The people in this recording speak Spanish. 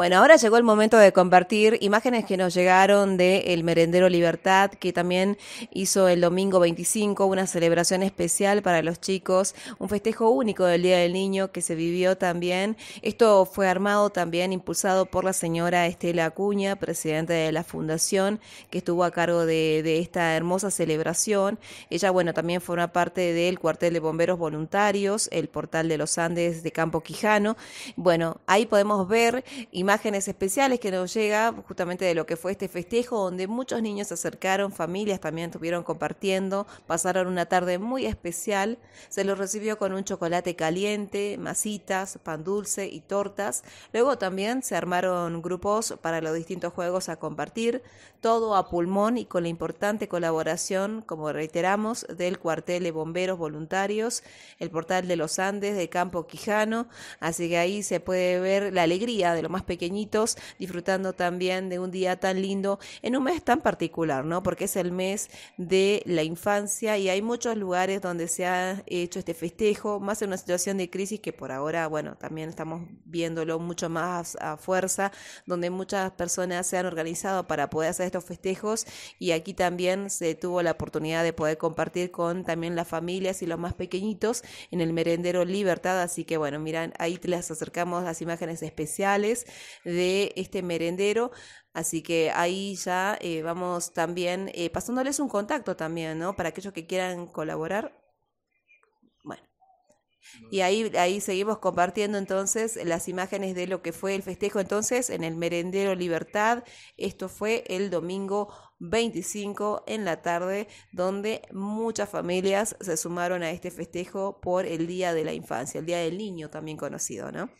Bueno, ahora llegó el momento de compartir imágenes que nos llegaron del Merendero Libertad, que también hizo el domingo 25 una celebración especial para los chicos, un festejo único del Día del Niño que se vivió también. Esto fue armado también, impulsado por la señora Estela Acuña, presidenta de la fundación, que estuvo a cargo de, esta hermosa celebración. Ella, bueno, también forma parte del cuartel de bomberos voluntarios, el portal de los Andes de Campo Quijano. Bueno, ahí podemos ver imágenes imágenes especiales que nos llega justamente de lo que fue este festejo, donde muchos niños se acercaron, familias también estuvieron compartiendo, pasaron una tarde muy especial, se los recibió con un chocolate caliente, masitas, pan dulce y tortas. Luego también se armaron grupos para los distintos juegos a compartir, todo a pulmón y con la importante colaboración, como reiteramos, del cuartel de bomberos voluntarios, el portal de los Andes, de Campo Quijano, así que ahí se puede ver la alegría de lo más pequeño pequeñitos, disfrutando también de un día tan lindo, en un mes tan particular, ¿no? Porque es el mes de la infancia y hay muchos lugares donde se ha hecho este festejo, más en una situación de crisis que por ahora, bueno, también estamos viéndolo mucho más a fuerza, donde muchas personas se han organizado para poder hacer estos festejos y aquí también se tuvo la oportunidad de poder compartir con también las familias y los más pequeñitos en el merendero Libertad, así que bueno, miran, ahí les acercamos las imágenes especiales de este merendero. Así que ahí ya eh, vamos también eh, pasándoles un contacto también, ¿no? Para aquellos que quieran colaborar. Bueno. Y ahí, ahí seguimos compartiendo entonces las imágenes de lo que fue el festejo entonces en el Merendero Libertad. Esto fue el domingo 25 en la tarde, donde muchas familias se sumaron a este festejo por el Día de la Infancia, el Día del Niño también conocido, ¿no?